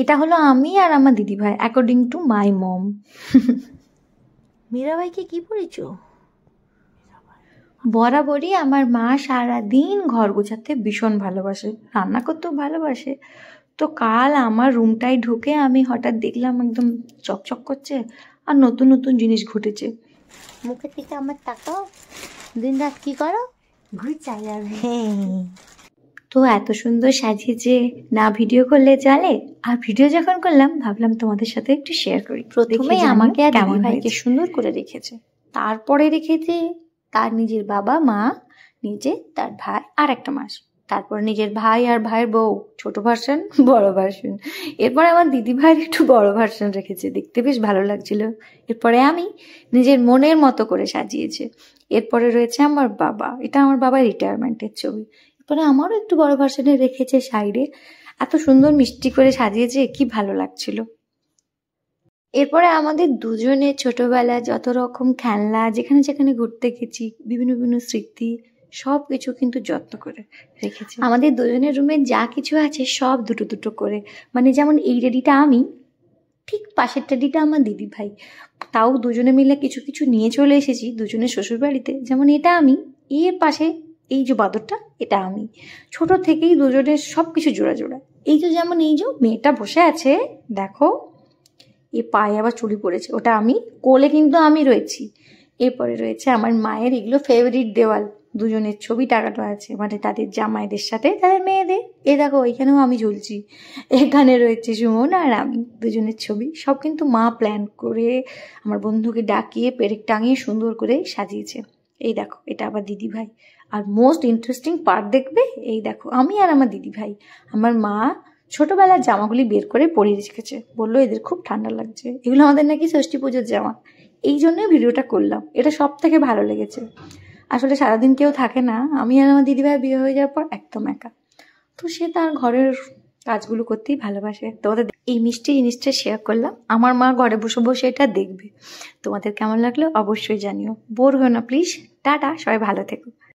এটা হলো আমি আর আমার দিদিভাই অ্যাকর্ডিং টু মাই মম মীরাবাইকে কি পড়েছ বরাবরই আমার মা সারাদিন ঘর গোছাতে ভীষণ ভালোবাসে রান্না করতেও ভালোবাসে তো কাল আমার রুমটায় ঢুকে আমি হঠাৎ দেখলাম একদম চকচক করছে আর নতুন নতুন জিনিস ঘটেছে মুখের দিকে আমার তাকাও দিন রাত কী করো ঘুরে চাই তো এত সুন্দর সাজিয়েছে না ভিডিও করলে চলে আর ভিডিও যখন করলাম ভাবলাম তোমাদের সাথে একটু শেয়ার করি প্রথমে আমাকে কেমন ভাইকে সুন্দর করে রেখেছে তারপরে রেখেছে তার নিজের বাবা মা নিজে তার ভাই আর একটা মাস তারপর নিজের ভাই আর ভাইয়ের বউ ছোট ভার্সন বড় ভার্সন এরপরে আমার দিদি ভাইয়ের একটু বড় ভার্সন রেখেছে দেখতে বেশ ভালো লাগছিল এরপরে আমি নিজের মনের মতো করে সাজিয়েছে এরপরে রয়েছে আমার বাবা এটা আমার বাবা রিটায়ারমেন্টের ছবি তারপরে আমারও একটু বড় ভার্সনে রেখেছে সাইডে এত সুন্দর মিষ্টি করে সাজিয়েছে কি ভালো লাগছিল এরপরে আমাদের দুজনে ছোটবেলায় যত রকম খেলনা যেখানে যেখানে ঘুরতে গেছি বিভিন্ন বিভিন্ন স্মৃতি সব কিছু কিন্তু যত্ন করে রেখেছি আমাদের দুজনের রুমে যা কিছু আছে সব দুটো দুটো করে মানে যেমন এই রেডিটা আমি ঠিক পাশের টাডিটা আমার দিদি ভাই তাও দুজনে মিলে কিছু কিছু নিয়ে চলে এসেছি দুজনের শ্বশুরবাড়িতে যেমন এটা আমি এর পাশে এই যে বাদরটা এটা আমি ছোট থেকেই দুজনের সব কিছু জোড়া জোড়া এই যে যেমন এই যে মেয়েটা বসে আছে দেখো এ পায়ে আবার চুরি পড়েছে ওটা আমি কোলে কিন্তু আমি রয়েছি এরপরে রয়েছে আমার মায়ের এগুলো ফেভারিট দেওয়াল দুজনের ছবি টাকাটা আছে মানে তাদের জামাইদের সাথে তাদের মেয়েদের এ দেখো ওইখানেও আমি ঝুলছি এখানে রয়েছে সুমন আর আমি দুজনের ছবি সব কিন্তু মা প্ল্যান করে আমার বন্ধুকে ডাকিয়ে পেরেক টাঙিয়ে সুন্দর করে সাজিয়েছে এই দেখো এটা আবার দিদিভাই আর মোস্ট ইন্টারেস্টিং পার্ট দেখবে এই দেখো আমি আর আমার দিদিভাই আমার মা ছোটোবেলার জামাগুলি বের করে পরিয়ে রেখেছে বললো এদের খুব ঠান্ডা লাগছে এগুলো আমাদের নাকি ষষ্ঠী পুজোর জামা এই জন্যই ভিডিওটা করলাম এটা সব থেকে ভালো লেগেছে আসলে সারাদিন কেউ থাকে না আমি আর আমার দিদিভাই বিয়ে হয়ে যাওয়ার পর একদম একা তো সে তার ঘরের কাজগুলো করতেই ভালোবাসে তোমাদের এই মিষ্টি জিনিসটা শেয়ার করলাম আমার মা ঘরে বসে বসে এটা দেখবে তোমাদের কেমন লাগলো অবশ্যই জানিও বোর হো না প্লিজ টাটা সবাই ভালো থেকো